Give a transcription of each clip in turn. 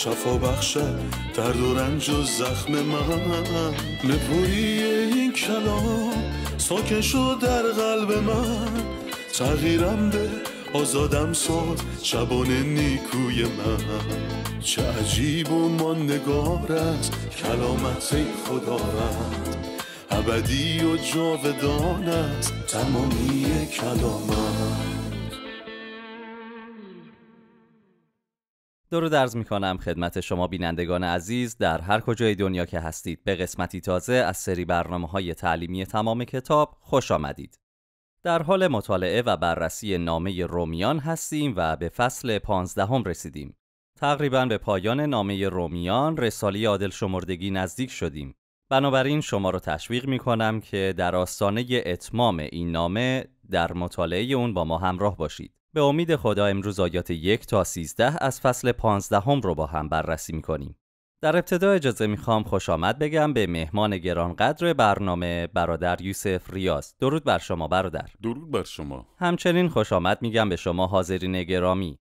شفا بخشد درد و رنج و زخم من نپوری این کلام ساکن شد در قلب من تغییرم به آزادم ساد شبان نیکوی من چه عجیب و ما است کلامت خدا رد ابدی و جاودانت است تمامی کلامت درود ارز می کنم خدمت شما بینندگان عزیز در هر کجای دنیا که هستید به قسمتی تازه از سری برنامه های تعلیمی تمام کتاب خوش آمدید. در حال مطالعه و بررسی نامه رومیان هستیم و به فصل پانزدهم رسیدیم. تقریبا به پایان نامه رومیان رسالی عادل شمردگی نزدیک شدیم. بنابراین شما را تشویق می کنم که در آستانه اتمام این نامه در مطالعه اون با ما همراه باشید. به امید خدا امروز آیات یک تا 13 از فصل پانزدهم رو با هم بررسی میکنیم. در ابتدا اجازه میخوام خوش آمد بگم به مهمان گرانقدر برنامه برادر یوسف ریاض درود بر شما برادر درود بر شما همچنین خوش آمد میگم به شما حاضرین گرامی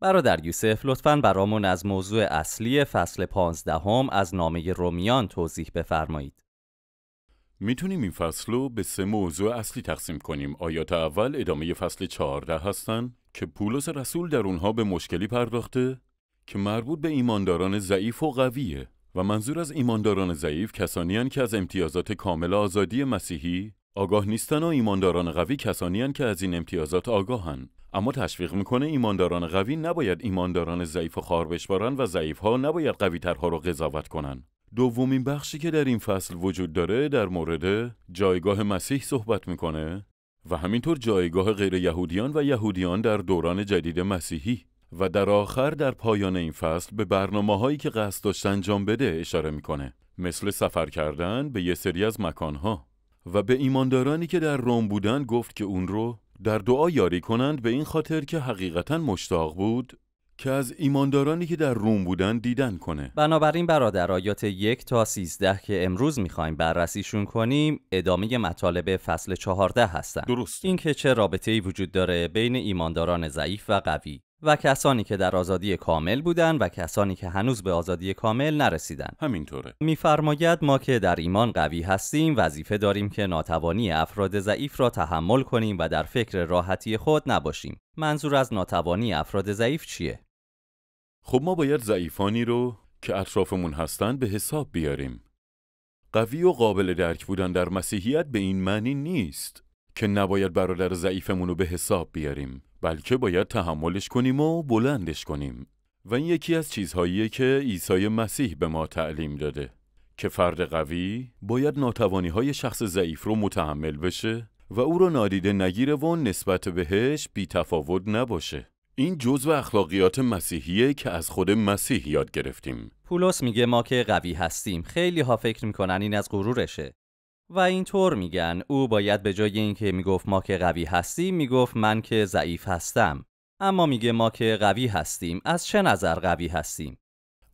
برادر یوسف لطفا برامون از موضوع اصلی فصل پانزدهم از نامه رومیان توضیح بفرمایید میتونیم این فصل رو به سه موضوع اصلی تقسیم کنیم آیات اول ادامه فصل چهارده هستن که پولس رسول در اونها به مشکلی پرداخته که مربوط به ایمانداران ضعیف و قویه و منظور از ایمانداران ضعیف کسانی که از امتیازات کامل آزادی مسیحی آگاه نیستن و ایمانداران قوی کسانی که از این امتیازات آگاهن اما تشویق میکنه ایمانداران قوی نباید ایمانداران ضعیف و خار و ضعیف ها نباید قوی ترها رو قضاوت کنن دومین بخشی که در این فصل وجود داره در مورد جایگاه مسیح صحبت میکنه و همینطور جایگاه غیر یهودیان و یهودیان در دوران جدید مسیحی و در آخر در پایان این فصل به برنامه هایی که قصد داشت انجام بده اشاره میکنه مثل سفر کردن به یه سری از مکانها و به ایماندارانی که در روم بودن گفت که اون رو در دعا یاری کنند به این خاطر که حقیقتا مشتاق بود که از ایماندارانی که در روم بودن دیدن کنه بنابراین برادر آیات یک تا سیزده که امروز میخوایم بررسیشون کنیم ادامه مطالب فصل چهارده هستن درست این که چه رابطه ای وجود داره بین ایمانداران ضعیف و قوی و کسانی که در آزادی کامل بودند و کسانی که هنوز به آزادی کامل نرسیدند همینطوره میفرماید ما که در ایمان قوی هستیم وظیفه داریم که ناتوانی افراد ضعیف را تحمل کنیم و در فکر راحتی خود نباشیم منظور از ناتوانی افراد ضعیف چیه خب ما باید ضعیفانی رو که اطرافمون هستند به حساب بیاریم قوی و قابل درک بودن در مسیحیت به این معنی نیست که نباید برادر ضعیفمون رو به حساب بیاریم بلکه باید تحملش کنیم و بلندش کنیم و این یکی از چیزهاییه که عیسی مسیح به ما تعلیم داده که فرد قوی باید ناتوانی های شخص ضعیف رو متحمل بشه و او را نادیده نگیره و نسبت بهش بی تفاوت نباشه این جزء اخلاقیات مسیحیه که از خود مسیح یاد گرفتیم پولس میگه ما که قوی هستیم خیلی ها فکر میکنن این از غرورشه و اینطور میگن او باید به جای اینکه میگفت ما که قوی هستیم میگفت من که ضعیف هستم اما میگه ما که قوی هستیم از چه نظر قوی هستیم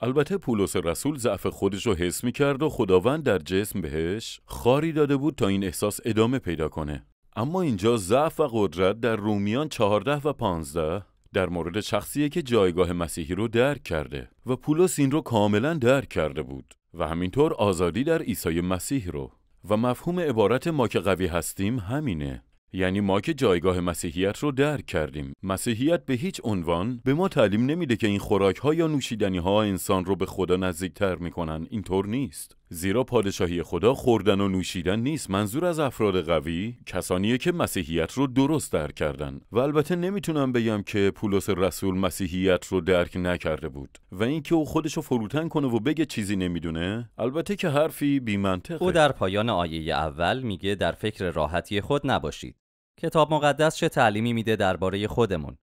البته پولس رسول ضعف خودش رو حس می کرد و خداوند در جسم بهش خاری داده بود تا این احساس ادامه پیدا کنه اما اینجا ضعف و قدرت در رومیان 14 و 15 در مورد شخصیه که جایگاه مسیحی رو درک کرده و پولس این رو کاملا درک کرده بود و همینطور آزادی در عیسی مسیح رو و مفهوم عبارت ما که قوی هستیم همینه یعنی ما که جایگاه مسیحیت رو درک کردیم مسیحیت به هیچ عنوان به ما تعلیم نمیده که این خوراک یا نوشیدنی ها انسان رو به خدا تر میکنن اینطور نیست زیرا پادشاهی خدا خوردن و نوشیدن نیست منظور از افراد قوی کسانیه که مسیحیت رو درست درک کردن و البته نمیتونم بگم که پولس رسول مسیحیت رو درک نکرده بود و اینکه او خودش فروتن کنه و بگه چیزی نمیدونه البته که حرفی بی او در پایان آیه اول میگه در فکر راحتی خود نباشید کتاب مقدس چه تعلیمی میده درباره خودمون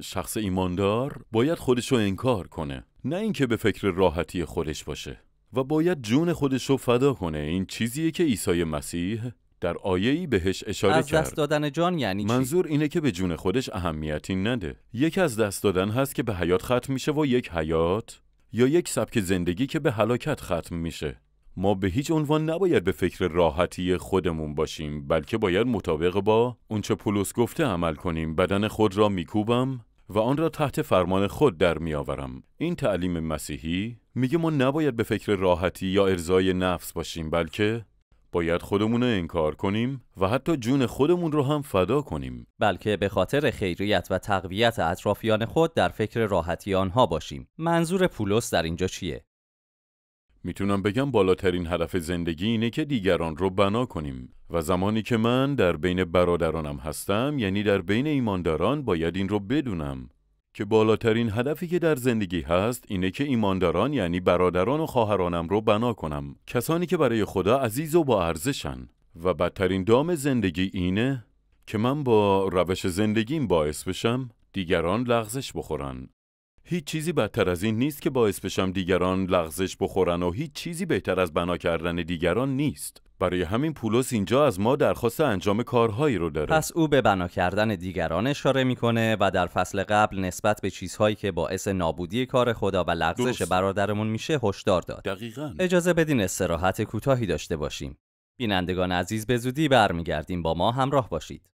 شخص ایماندار باید خودش انکار کنه نه اینکه به فکر راحتی خودش باشه و باید جون خودش رو فدا کنه این چیزیه که عیسی مسیح در ای بهش اشاره کرد دست دادن جان یعنی منظور اینه که به جون خودش اهمیتی نده یکی از دست دادن هست که به حیات ختم میشه و یک حیات یا یک سبک زندگی که به هلاکت ختم میشه ما به هیچ عنوان نباید به فکر راحتی خودمون باشیم بلکه باید مطابق با اونچه پولس گفته عمل کنیم بدن خود را میکوبم و آن را تحت فرمان خود در می آورم. این تعلیم مسیحی میگه ما نباید به فکر راحتی یا ارزای نفس باشیم بلکه باید خودمون رو انکار کنیم و حتی جون خودمون رو هم فدا کنیم بلکه به خاطر خیریت و تقویت اطرافیان خود در فکر راحتی آنها باشیم منظور پولس در اینجا چیه میتونم بگم بالاترین هدف زندگی اینه که دیگران رو بنا کنیم و زمانی که من در بین برادرانم هستم یعنی در بین ایمانداران باید این رو بدونم که بالاترین هدفی که در زندگی هست اینه که ایمانداران یعنی برادران و خواهرانم رو بنا کنم کسانی که برای خدا عزیز و با ارزشن و بدترین دام زندگی اینه که من با روش زندگیم باعث بشم دیگران لغزش بخورن هیچ چیزی بدتر از این نیست که باعث بشم دیگران لغزش بخورن و هیچ چیزی بهتر از بنا کردن دیگران نیست برای همین پولس اینجا از ما درخواست انجام کارهایی رو داره پس او به بنا کردن دیگران اشاره میکنه و در فصل قبل نسبت به چیزهایی که باعث نابودی کار خدا و لغزش برادرمون میشه هشدار داد دقیقا اجازه بدین استراحت کوتاهی داشته باشیم بینندگان عزیز به زودی برمیگردیم با ما همراه باشید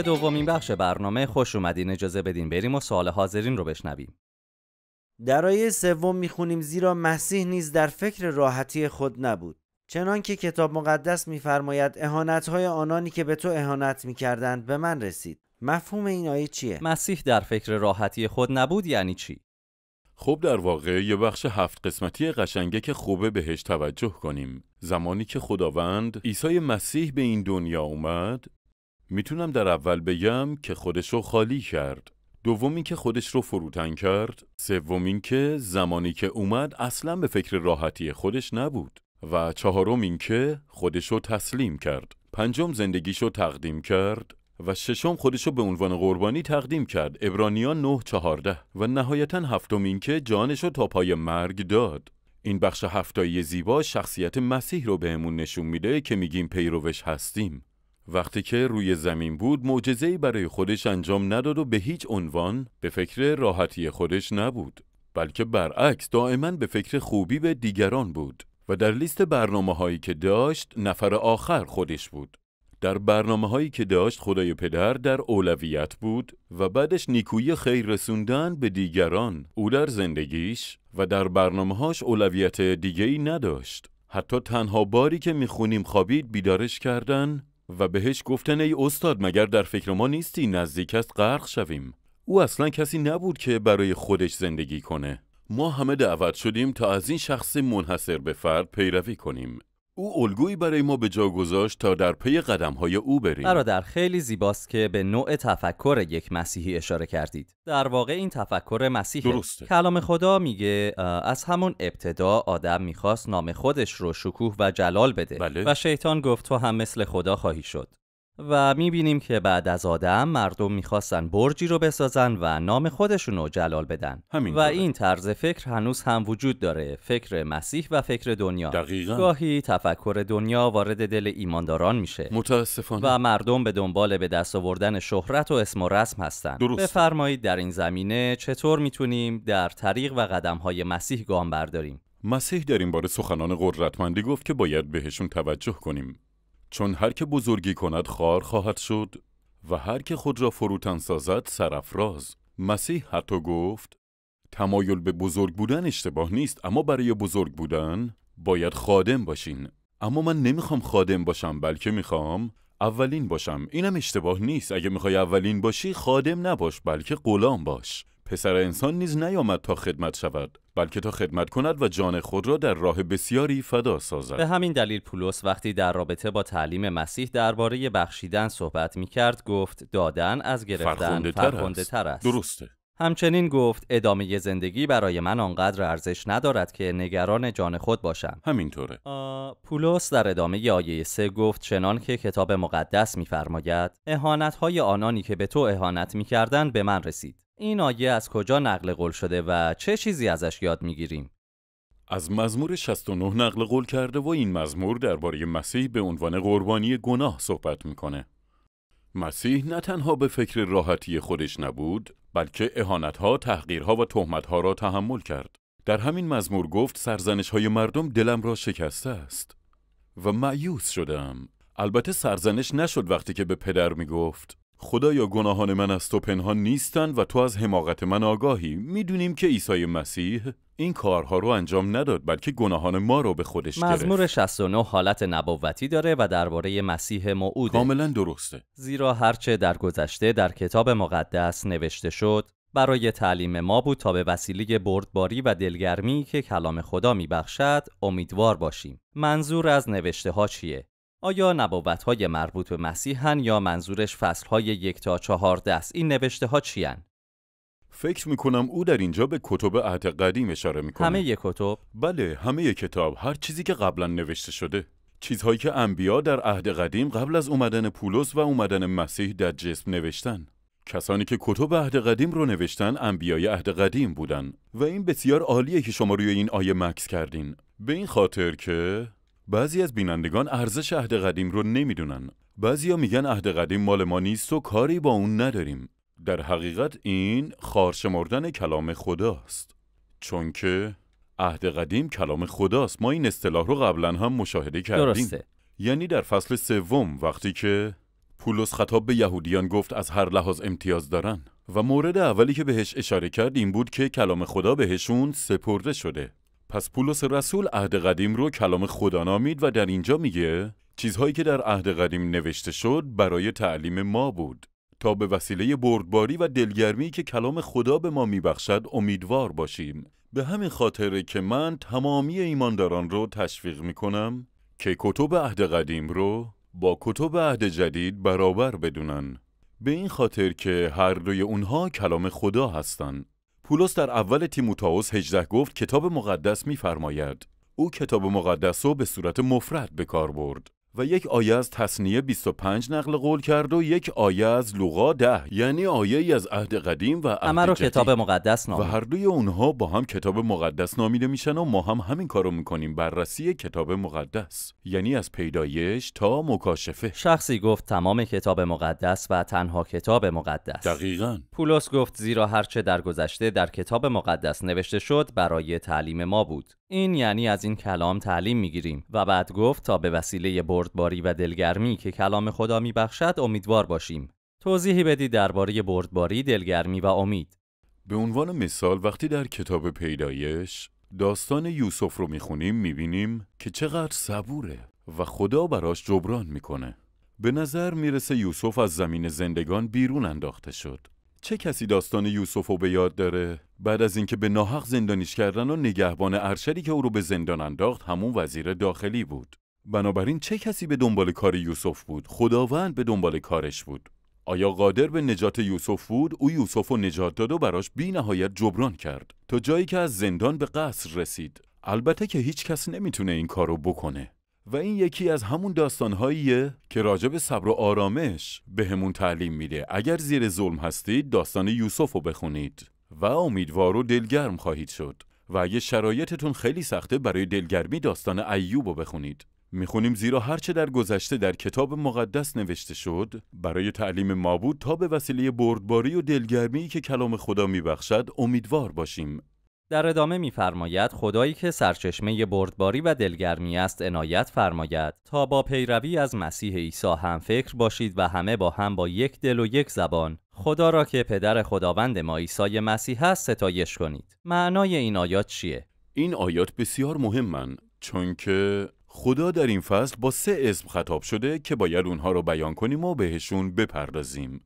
به دومین بخش برنامه خوش اومدین اجازه بدین بریم و سوال حاضرین رو بشنویم در آیه سوم میخونیم زیرا مسیح نیز در فکر راحتی خود نبود چنان که کتاب مقدس میفرماید های آنانی که به تو اهانت میکردند به من رسید مفهوم این آیه چیه مسیح در فکر راحتی خود نبود یعنی چی خب در واقع یه بخش هفت قسمتی قشنگه که خوبه بهش توجه کنیم زمانی که خداوند عیسی مسیح به این دنیا اومد میتونم در اول بگم که خودش رو خالی کرد دوم که خودش رو فروتن کرد سوم که زمانی که اومد اصلا به فکر راحتی خودش نبود و چهارم اینکه خودش رو تسلیم کرد پنجم زندگیش رو تقدیم کرد و ششم خودش رو به عنوان قربانی تقدیم کرد ابرانیان 9 14 و نهایتا هفتم اینکه جانش رو تا پای مرگ داد این بخش هفتایی زیبا شخصیت مسیح رو بهمون نشون میده که میگیم پیروش هستیم وقتی که روی زمین بود معجزه‌ای برای خودش انجام نداد و به هیچ عنوان به فکر راحتی خودش نبود بلکه برعکس دائما به فکر خوبی به دیگران بود و در لیست برنامه هایی که داشت نفر آخر خودش بود در برنامه هایی که داشت خدای پدر در اولویت بود و بعدش نیکویی خیر رسوندن به دیگران او در زندگیش و در برنامه اولویت دیگه ای نداشت حتی تنها باری که میخونیم خوابید بیدارش کردن و بهش گفتن ای استاد مگر در فکر ما نیستی نزدیک است غرق شویم او اصلا کسی نبود که برای خودش زندگی کنه ما همه دعوت شدیم تا از این شخص منحصر به فرد پیروی کنیم او الگویی برای ما به جا گذاشت تا در پی قدم های او بریم برادر خیلی زیباست که به نوع تفکر یک مسیحی اشاره کردید در واقع این تفکر مسیحی درسته. کلام خدا میگه از همون ابتدا آدم میخواست نام خودش رو شکوه و جلال بده بله. و شیطان گفت تو هم مثل خدا خواهی شد و میبینیم که بعد از آدم مردم میخواستن برجی رو بسازن و نام خودشون رو جلال بدن همین و این طرز فکر هنوز هم وجود داره فکر مسیح و فکر دنیا دقیقا. گاهی تفکر دنیا وارد دل ایمانداران میشه متاسفانه و مردم به دنبال به دست آوردن شهرت و اسم و رسم هستن بفرمایید در این زمینه چطور میتونیم در طریق و قدم‌های مسیح گام برداریم مسیح در این باره سخنان قدرتمندی گفت که باید بهشون توجه کنیم چون هر که بزرگی کند خار خواهد شد و هر که خود را فروتن سازد سرافراز مسیح حتی گفت تمایل به بزرگ بودن اشتباه نیست اما برای بزرگ بودن باید خادم باشین اما من نمیخوام خادم باشم بلکه میخوام اولین باشم اینم اشتباه نیست اگه میخوای اولین باشی خادم نباش بلکه غلام باش پسر انسان نیز نیامد تا خدمت شود بلکه تا خدمت کند و جان خود را در راه بسیاری فدا سازد به همین دلیل پولس وقتی در رابطه با تعلیم مسیح درباره بخشیدن صحبت می کرد گفت دادن از گرفتن فرخنده تر است درسته همچنین گفت ادامه زندگی برای من آنقدر ارزش ندارد که نگران جان خود باشم همینطوره پولس در ادامه آیه 3 گفت چنان که کتاب مقدس میفرماید اهانت آنانی که به تو اهانت میکردند به من رسید این آیه از کجا نقل قول شده و چه چیزی ازش یاد میگیریم؟ از مزمور 69 نقل قول کرده و این مزمور درباره مسیح به عنوان قربانی گناه صحبت میکنه. مسیح نه تنها به فکر راحتی خودش نبود، بلکه اهانتها، تحقیرها و تهمتها را تحمل کرد. در همین مزمور گفت سرزنش های مردم دلم را شکسته است و معیوس شدم. البته سرزنش نشد وقتی که به پدر می خدا یا گناهان من از تو پنهان نیستند و تو از حماقت من آگاهی میدونیم که عیسی مسیح این کارها رو انجام نداد بلکه گناهان ما رو به خودش گرفت مزمور 69 حالت نبوتی داره و درباره مسیح موعود کاملا درسته زیرا هرچه در گذشته در کتاب مقدس نوشته شد برای تعلیم ما بود تا به وسیله بردباری و دلگرمی که کلام خدا میبخشد امیدوار باشیم منظور از نوشته ها چیه آیا های مربوط به مسیحن یا منظورش فصل های یک تا چهار دست این نوشته ها چی هن؟ فکر کنم او در اینجا به کتب عهد قدیم اشاره میکنه همه یک کتب؟ بله همه یک کتاب هر چیزی که قبلا نوشته شده چیزهایی که انبیا در عهد قدیم قبل از اومدن پولس و اومدن مسیح در جسم نوشتن کسانی که کتب عهد قدیم رو نوشتن انبیای عهد قدیم بودن و این بسیار عالیه که شما روی این آیه مکس کردین به این خاطر که بعضی از بینندگان ارزش عهد قدیم رو نمیدونن بعضیا میگن عهد قدیم مال ما نیست و کاری با اون نداریم در حقیقت این خارشمردن کلام خداست چون که عهد قدیم کلام خداست ما این اصطلاح رو قبلا هم مشاهده کردیم درسته. یعنی در فصل سوم وقتی که پولس خطاب به یهودیان گفت از هر لحاظ امتیاز دارن و مورد اولی که بهش اشاره کرد این بود که کلام خدا بهشون سپرده شده پس پولس رسول عهد قدیم رو کلام خدا نامید و در اینجا میگه چیزهایی که در عهد قدیم نوشته شد برای تعلیم ما بود تا به وسیله بردباری و دلگرمی که کلام خدا به ما میبخشد امیدوار باشیم به همین خاطر که من تمامی ایمانداران رو تشویق میکنم که کتب عهد قدیم رو با کتب عهد جدید برابر بدونن به این خاطر که هر دوی اونها کلام خدا هستند. پولس در اول تیموتائوس 18 گفت کتاب مقدس میفرماید او کتاب مقدس را به صورت مفرد به کار برد و یک آیه از تصنیه 25 نقل قول کرد و یک آیه از لغا ده یعنی آیه ای از عهد قدیم و عهد جدید کتاب مقدس نام و هر دوی اونها با هم کتاب مقدس نامیده میشن و ما هم همین کارو میکنیم بررسی کتاب مقدس یعنی از پیدایش تا مکاشفه شخصی گفت تمام کتاب مقدس و تنها کتاب مقدس دقیقا پولس گفت زیرا هرچه در گذشته در کتاب مقدس نوشته شد برای تعلیم ما بود این یعنی از این کلام تعلیم میگیریم و بعد گفت تا به وسیله بردباری و دلگرمی که کلام خدا میبخشد امیدوار باشیم. توضیحی بدید درباره بردباری، دلگرمی و امید. به عنوان مثال وقتی در کتاب پیدایش داستان یوسف رو میخونیم میبینیم که چقدر صبوره و خدا براش جبران میکنه. به نظر میرسه یوسف از زمین زندگان بیرون انداخته شد چه کسی داستان یوسف رو به یاد داره؟ بعد از اینکه به ناحق زندانیش کردن و نگهبان ارشدی که او رو به زندان انداخت همون وزیر داخلی بود. بنابراین چه کسی به دنبال کار یوسف بود؟ خداوند به دنبال کارش بود. آیا قادر به نجات یوسف بود؟ او یوسف رو نجات داد و براش بی نهایت جبران کرد تا جایی که از زندان به قصر رسید. البته که هیچ کس نمیتونه این کارو بکنه. و این یکی از همون داستانهاییه که راجب صبر و آرامش بهمون همون تعلیم میده اگر زیر ظلم هستید داستان یوسف رو بخونید و امیدوار و دلگرم خواهید شد و اگه شرایطتون خیلی سخته برای دلگرمی داستان ایوب رو بخونید میخونیم زیرا هرچه در گذشته در کتاب مقدس نوشته شد برای تعلیم ما بود تا به وسیله بردباری و دلگرمی که کلام خدا میبخشد امیدوار باشیم در ادامه میفرماید خدایی که سرچشمه بردباری و دلگرمی است عنایت فرماید تا با پیروی از مسیح عیسی هم فکر باشید و همه با هم با یک دل و یک زبان خدا را که پدر خداوند ما عیسی مسیح است ستایش کنید معنای این آیات چیه این آیات بسیار مهمن چون که خدا در این فصل با سه اسم خطاب شده که باید اونها رو بیان کنیم و بهشون بپردازیم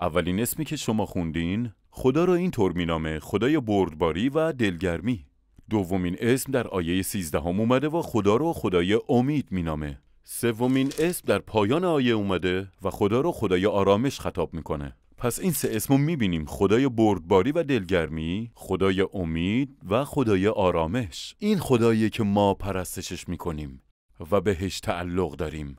اولین اسمی که شما خوندین خدا را اینطور مینامه خدای بردباری و دلگرمی دومین اسم در آیه 13 هم اومده و خدا رو خدای امید مینامه سومین اسم در پایان آیه اومده و خدا رو خدای آرامش خطاب میکنه پس این سه اسم رو میبینیم خدای بردباری و دلگرمی خدای امید و خدای آرامش این خداییه که ما پرستشش میکنیم و بهش تعلق داریم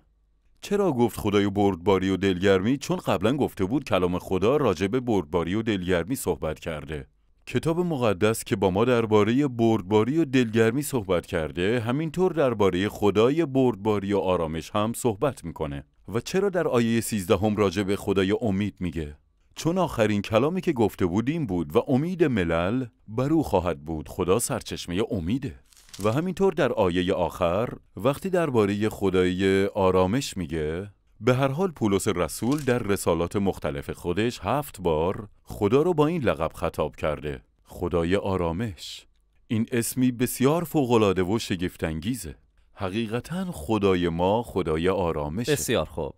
چرا گفت خدای بردباری و دلگرمی چون قبلا گفته بود کلام خدا راجع به بردباری و دلگرمی صحبت کرده کتاب مقدس که با ما درباره بردباری و دلگرمی صحبت کرده همینطور درباره خدای بردباری و آرامش هم صحبت میکنه و چرا در آیه 13 هم راجع به خدای امید میگه چون آخرین کلامی که گفته بود این بود و امید ملل بر او خواهد بود خدا سرچشمه امیده و همینطور در آیه آخر وقتی درباره خدای آرامش میگه به هر حال پولس رسول در رسالات مختلف خودش هفت بار خدا رو با این لقب خطاب کرده خدای آرامش این اسمی بسیار فوقالعاده و شگفتانگیزه حقیقتا خدای ما خدای آرامش بسیار خوب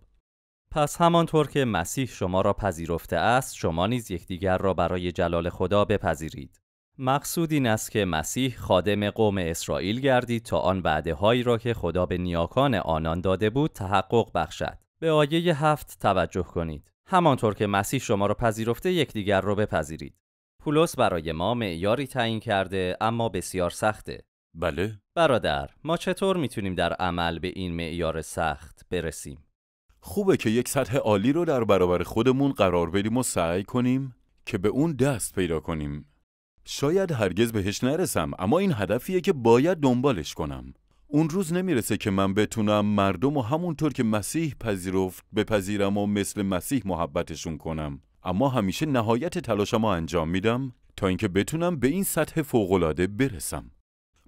پس همانطور که مسیح شما را پذیرفته است شما نیز یکدیگر را برای جلال خدا بپذیرید مقصود این است که مسیح خادم قوم اسرائیل گردید تا آن وعده هایی را که خدا به نیاکان آنان داده بود تحقق بخشد. به آیه هفت توجه کنید. همانطور که مسیح شما را پذیرفته یکدیگر را بپذیرید. پولس برای ما معیاری تعیین کرده اما بسیار سخته. بله. برادر، ما چطور میتونیم در عمل به این معیار سخت برسیم؟ خوبه که یک سطح عالی رو در برابر خودمون قرار بدیم و سعی کنیم که به اون دست پیدا کنیم شاید هرگز بهش نرسم اما این هدفیه که باید دنبالش کنم اون روز نمیرسه که من بتونم مردم و همونطور که مسیح پذیرفت بپذیرم و مثل مسیح محبتشون کنم اما همیشه نهایت تلاشم رو انجام میدم تا اینکه بتونم به این سطح فوقالعاده برسم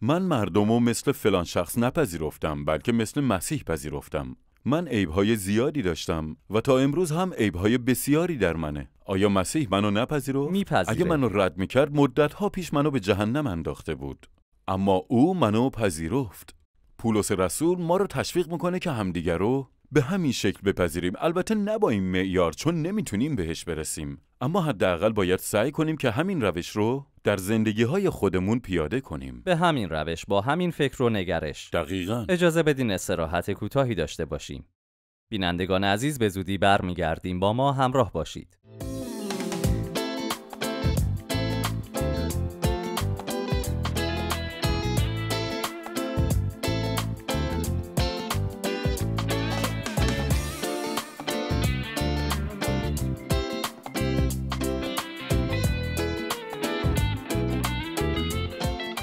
من مردم و مثل فلان شخص نپذیرفتم بلکه مثل مسیح پذیرفتم من عیبهای زیادی داشتم و تا امروز هم عیبهای بسیاری در منه آیا مسیح منو نپذیرو؟ میپذیره اگه منو رد میکرد مدتها پیش منو به جهنم انداخته بود اما او منو پذیرفت پولس رسول ما رو تشویق میکنه که همدیگر رو به همین شکل بپذیریم البته نه با این معیار چون نمیتونیم بهش برسیم اما حداقل باید سعی کنیم که همین روش رو در زندگی های خودمون پیاده کنیم به همین روش با همین فکر و نگرش دقیقا اجازه بدین استراحت کوتاهی داشته باشیم بینندگان عزیز به زودی برمیگردیم با ما همراه باشید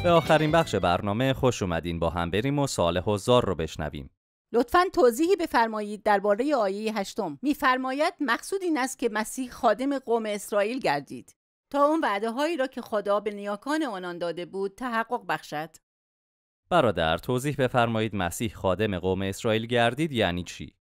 به آخرین بخش برنامه خوش اومدین با هم بریم و سال هزار رو بشنویم لطفا توضیحی بفرمایید درباره آیه هشتم میفرماید مقصود این است که مسیح خادم قوم اسرائیل گردید تا اون وعده هایی را که خدا به نیاکان آنان داده بود تحقق بخشد برادر توضیح بفرمایید مسیح خادم قوم اسرائیل گردید یعنی چی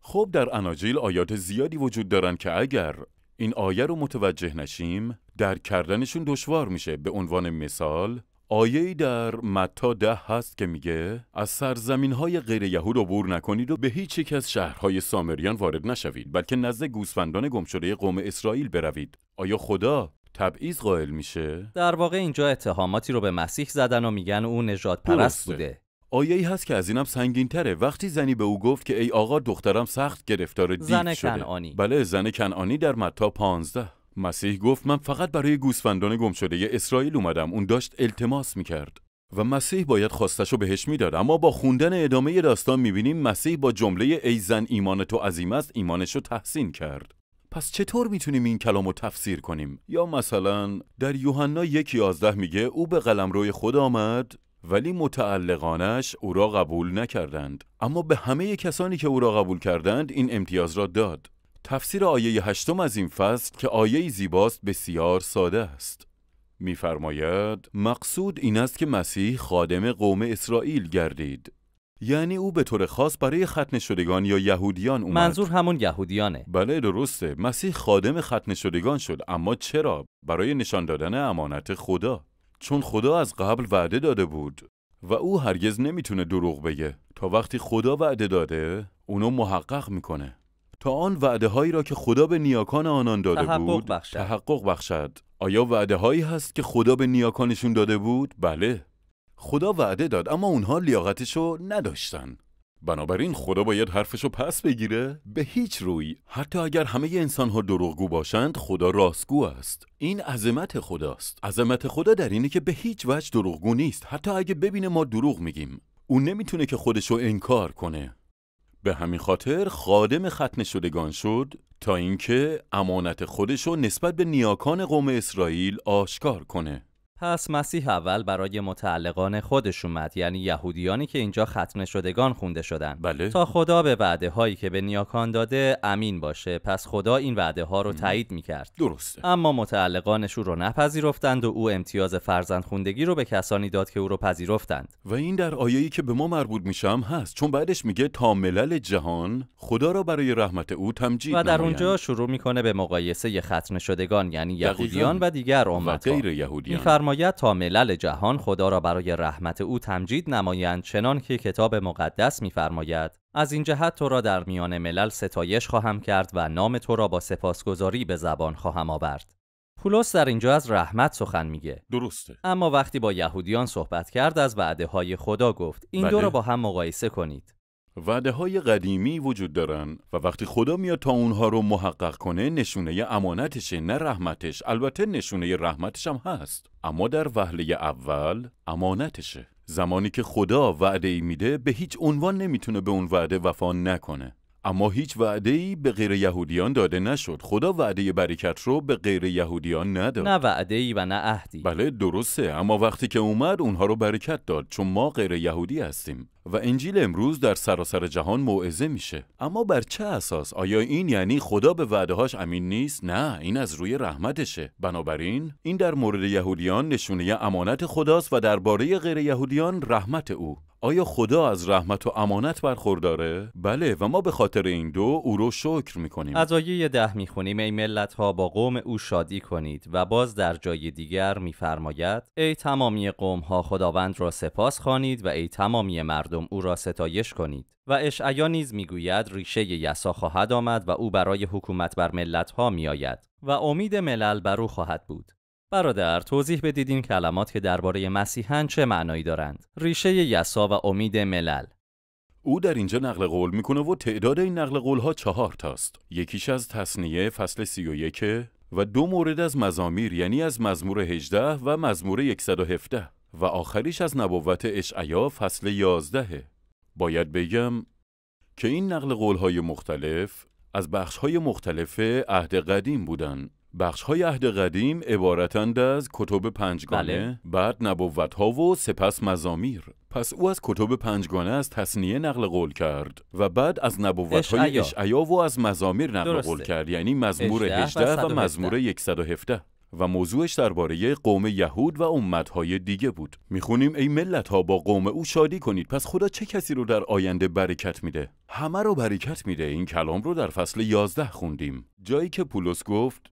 خب در اناجیل آیات زیادی وجود دارند که اگر این آیه رو متوجه نشیم درک کردنشون دشوار میشه به عنوان مثال آیه در متا ده هست که میگه از سرزمین های غیر یهود عبور نکنید و به هیچ یک از شهرهای سامریان وارد نشوید بلکه نزد گوسفندان گمشده قوم اسرائیل بروید آیا خدا تبعیض قائل میشه در واقع اینجا اتهاماتی رو به مسیح زدن و میگن او نجات پرست بوده آیه ای هست که از اینم سنگین تره وقتی زنی به او گفت که ای آقا دخترم سخت گرفتار دید بله زن کنعانی در متا 15 مسیح گفت من فقط برای گوسفندان گم شده اسرائیل اومدم اون داشت التماس میکرد و مسیح باید خواستشو بهش میداد اما با خوندن ادامه داستان میبینیم مسیح با جمله ای زن ایمان تو عظیم است ایمانش رو تحسین کرد پس چطور میتونیم این کلام رو تفسیر کنیم؟ یا مثلا در یوحنا یک یازده میگه او به قلم روی خود آمد ولی متعلقانش او را قبول نکردند اما به همه کسانی که او را قبول کردند این امتیاز را داد تفسیر آیه هشتم از این فصل که آیه زیباست بسیار ساده است. میفرماید مقصود این است که مسیح خادم قوم اسرائیل گردید یعنی او به طور خاص برای ختن شدگان یا یهودیان اومد منظور همون یهودیانه بله درسته مسیح خادم ختن شدگان شد اما چرا برای نشان دادن امانت خدا چون خدا از قبل وعده داده بود و او هرگز نمیتونه دروغ بگه تا وقتی خدا وعده داده اونو محقق میکنه تا آن وعده هایی را که خدا به نیاکان آنان داده تحقق بود بخشد. تحقق بخشد آیا وعده هایی هست که خدا به نیاکانشون داده بود بله خدا وعده داد اما اونها لیاقتش رو نداشتن بنابراین خدا باید حرفش رو پس بگیره به هیچ روی حتی اگر همه انسان ها دروغگو باشند خدا راستگو است این عظمت خداست عظمت خدا در اینه که به هیچ وجه دروغگو نیست حتی اگه ببینه ما دروغ میگیم او نمیتونه که خودش رو انکار کنه به همین خاطر خادم ختنه شدگان شد تا اینکه امانت خودش را نسبت به نیاکان قوم اسرائیل آشکار کنه پس مسیح اول برای متعلقان خودش اومد یعنی یهودیانی که اینجا ختم شدگان خونده شدن بله. تا خدا به وعده هایی که به نیاکان داده امین باشه پس خدا این وعده ها رو تایید میکرد درسته اما متعلقانش او رو نپذیرفتند و او امتیاز فرزند خوندگی رو به کسانی داد که او رو پذیرفتند و این در آیه‌ای که به ما مربوط میشم هست چون بعدش میگه تا ملل جهان خدا را برای رحمت او تمجید و در اونجا شروع میکنه به مقایسه ختم شدگان یعنی یهودیان و دیگر امت غیر یهودیان میفرماید تا ملل جهان خدا را برای رحمت او تمجید نمایند چنان که کتاب مقدس میفرماید از این جهت تو را در میان ملل ستایش خواهم کرد و نام تو را با سپاسگزاری به زبان خواهم آورد پولس در اینجا از رحمت سخن میگه درسته اما وقتی با یهودیان صحبت کرد از وعده های خدا گفت این دو بله. را با هم مقایسه کنید وعده های قدیمی وجود دارن و وقتی خدا میاد تا اونها رو محقق کنه نشونه امانتشه نه رحمتش البته نشونه رحمتش هم هست اما در وهله اول امانتشه زمانی که خدا وعده ای میده به هیچ عنوان نمیتونه به اون وعده وفا نکنه اما هیچ وعده ای به غیر یهودیان داده نشد خدا وعده برکت رو به غیر یهودیان نداد نه وعده ای و نه عهدی بله درسته اما وقتی که اومد اونها رو برکت داد چون ما غیر یهودی هستیم و انجیل امروز در سراسر جهان موعظه میشه اما بر چه اساس آیا این یعنی خدا به وعدههاش امین نیست نه این از روی رحمتشه بنابراین این در مورد یهودیان نشونه امانت خداست و درباره غیر یهودیان رحمت او آیا خدا از رحمت و امانت برخورداره؟ بله و ما به خاطر این دو او رو شکر میکنیم از آیه ده میخونیم ای ملت ها با قوم او شادی کنید و باز در جای دیگر میفرماید ای تمامی قوم ها خداوند را سپاس خانید و ای تمامی مردم او را ستایش کنید و اشعیا نیز میگوید ریشه یسا خواهد آمد و او برای حکومت بر ملت ها میآید و امید ملل بر او خواهد بود برادر توضیح بدید این کلمات که درباره مسیحن چه معنایی دارند ریشه یسا و امید ملل او در اینجا نقل قول میکنه و تعداد این نقل قول ها چهار تاست یکیش از تصنیه فصل سی و دو مورد از مزامیر یعنی از مزمور 18 و مزمور 117 و آخریش از نبوت اشعیا فصل 11 باید بگم که این نقل قول های مختلف از بخش های مختلف عهد قدیم بودند. بخش های عهد قدیم عبارتند از کتب پنجگانه بله. بعد نبوت ها و سپس مزامیر پس او از کتب پنجگانه از تصنیه نقل قول کرد و بعد از نبوت های اشعیا و از مزامیر نقل قول کرد یعنی مزمور 18 و, و مزمور 117 و موضوعش درباره قوم یهود و امتهای دیگه بود میخونیم ای ملت ها با قوم او شادی کنید پس خدا چه کسی رو در آینده برکت میده همه رو برکت میده این کلام رو در فصل 11 خوندیم جایی که پولس گفت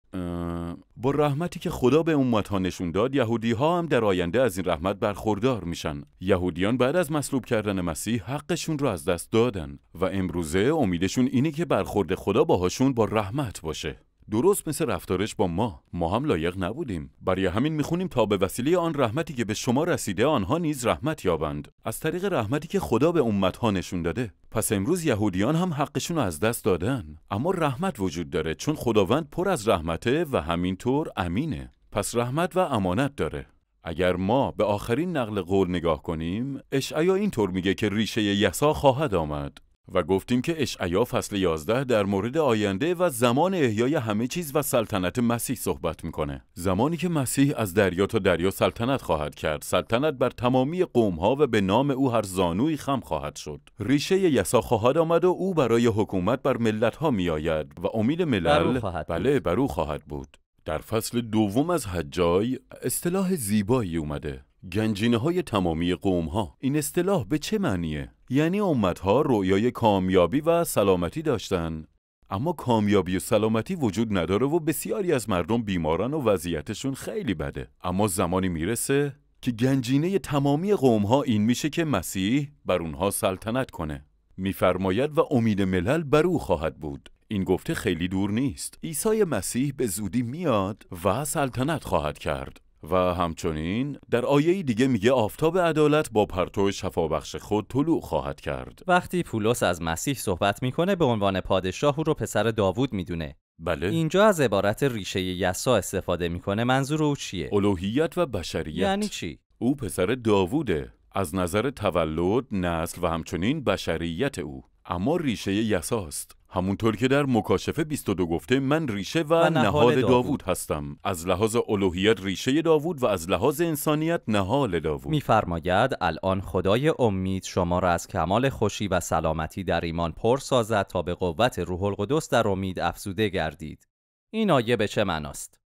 با رحمتی که خدا به امتها نشون داد یهودی ها هم در آینده از این رحمت برخوردار میشن یهودیان بعد از مصلوب کردن مسیح حقشون رو از دست دادن و امروزه امیدشون اینه که برخورد خدا باهاشون با رحمت باشه درست مثل رفتارش با ما ما هم لایق نبودیم برای همین میخونیم تا به وسیله آن رحمتی که به شما رسیده آنها نیز رحمت یابند از طریق رحمتی که خدا به امتها نشون داده پس امروز یهودیان هم حقشون رو از دست دادن اما رحمت وجود داره چون خداوند پر از رحمته و همینطور امینه پس رحمت و امانت داره اگر ما به آخرین نقل قول نگاه کنیم اشعیا اینطور میگه که ریشه یسا خواهد آمد و گفتیم که اشعیا فصل 11 در مورد آینده و زمان احیای همه چیز و سلطنت مسیح صحبت میکنه زمانی که مسیح از دریا تا دریا سلطنت خواهد کرد سلطنت بر تمامی قومها و به نام او هر زانوی خم خواهد شد ریشه یسا خواهد آمد و او برای حکومت بر ملتها آید و امید ملل بله بر او خواهد بود در فصل دوم از حجای اصطلاح زیبایی اومده گنجینه های تمامی قوم ها این اصطلاح به چه معنیه؟ یعنی امت ها رویای کامیابی و سلامتی داشتن اما کامیابی و سلامتی وجود نداره و بسیاری از مردم بیماران و وضعیتشون خیلی بده اما زمانی میرسه که گنجینه تمامی قوم ها این میشه که مسیح بر اونها سلطنت کنه میفرماید و امید ملل بر او خواهد بود این گفته خیلی دور نیست عیسی مسیح به زودی میاد و سلطنت خواهد کرد و همچنین در آیه دیگه میگه آفتاب عدالت با پرتو شفابخش خود طلوع خواهد کرد وقتی پولس از مسیح صحبت میکنه به عنوان پادشاه او رو پسر داوود میدونه بله اینجا از عبارت ریشه یسا استفاده میکنه منظور او چیه الوهیت و بشریت یعنی چی او پسر داووده از نظر تولد نسل و همچنین بشریت او اما ریشه یساست همونطور که در مکاشفه 22 گفته من ریشه و, نهال داوود. هستم از لحاظ الوهیت ریشه داوود و از لحاظ انسانیت نهال داوود میفرماید الان خدای امید شما را از کمال خوشی و سلامتی در ایمان پر سازد تا به قوت روح القدس در امید افزوده گردید این آیه به چه معناست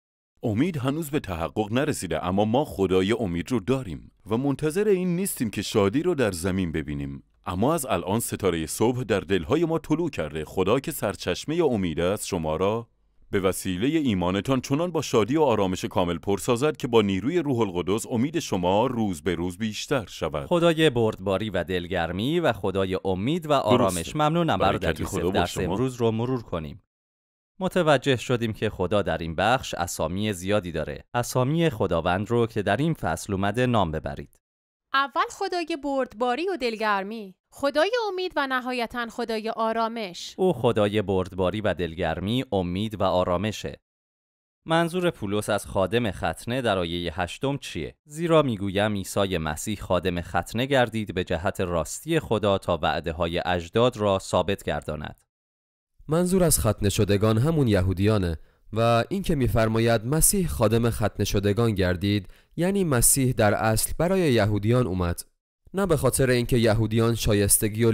امید هنوز به تحقق نرسیده اما ما خدای امید رو داریم و منتظر این نیستیم که شادی رو در زمین ببینیم اما از الان ستاره صبح در دلهای ما طلوع کرده خدا که سرچشمه امید است شما را به وسیله ایمانتان چنان با شادی و آرامش کامل پرسازد که با نیروی روح القدس امید شما روز به روز بیشتر شود خدای بردباری و دلگرمی و خدای امید و آرامش درسته. ممنونم برادر در درس امروز رو مرور کنیم متوجه شدیم که خدا در این بخش اسامی زیادی داره اسامی خداوند رو که در این فصل اومده نام ببرید اول خدای بردباری و دلگرمی خدای امید و نهایتا خدای آرامش او خدای بردباری و دلگرمی امید و آرامشه منظور پولس از خادم ختنه در آیه هشتم چیه؟ زیرا میگویم عیسی مسیح خادم ختنه گردید به جهت راستی خدا تا وعده های اجداد را ثابت گرداند. منظور از ختنه شدگان همون یهودیانه و اینکه میفرماید مسیح خادم ختنه شدگان گردید یعنی مسیح در اصل برای یهودیان اومد نه به خاطر اینکه یهودیان شایستگی و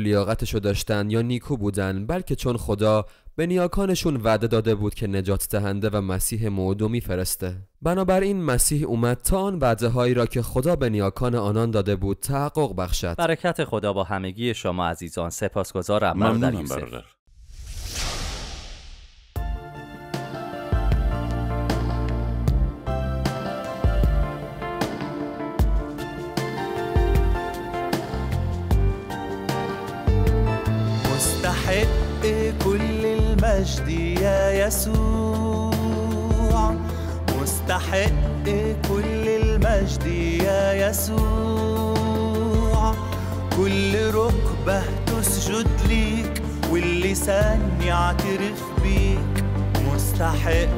رو داشتن یا نیکو بودن بلکه چون خدا به نیاکانشون وعده داده بود که نجات دهنده و مسیح موعودو میفرسته بنابراین مسیح اومد تا آن وعده هایی را که خدا به نیاکان آنان داده بود تحقق بخشد برکت خدا با همگی شما عزیزان سپاسگزارم برادر تستحق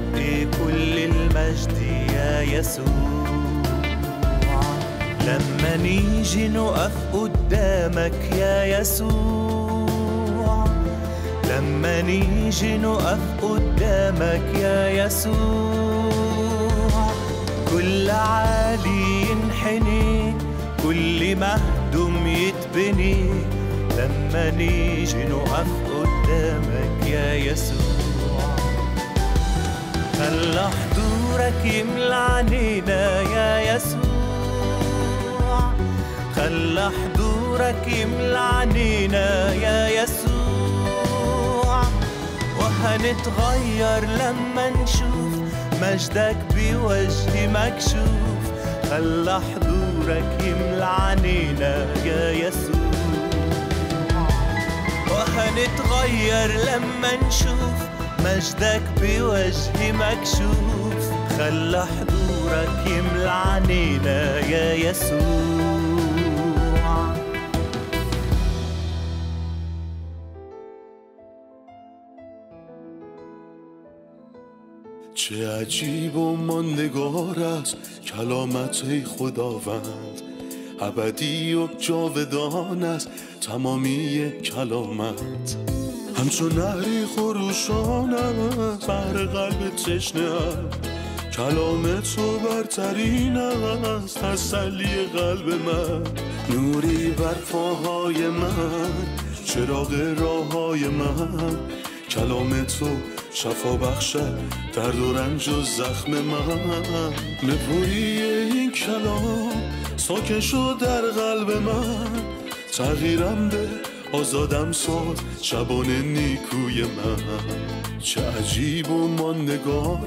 كل المجد يا يسوع لما نيجي نقف قدامك يا يسوع لما نيجي نقف قدامك يا يسوع كل عالي ينحني كل مهدم يتبني لما نيجي نقف قدامك يا يسوع خلى حضورك يملى عنينا يا يسوع خلى حضورك يملى عنينا يا يسوع وهنتغير لما نشوف مجدك بوجه مكشوف خلى حضورك يملى عنينا يا يسوع وهنتغير لما نشوف مجدک بوجهی مکشوف خلی حضورک یملی عنینا یا یسوع چه عجیب و ماندگار است کلامت خداوند ابدی و جاودان است تمامی کلامت همچون نهری خروشانم از بر قلب تشنه کلام تو برترین از تسلی قلب من نوری بر فاهای من چراغ راه های من کلام تو شفا بخشد درد و رنج و زخم من نپوری این کلام ساکن شد در قلب من تغییرم به آزادم ساز شبان نیکوی من چه عجیب و ما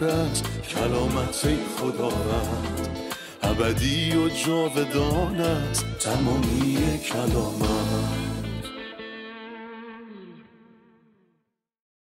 است کلامت ای خدا رد ابدی و جاودان تمامی کلامت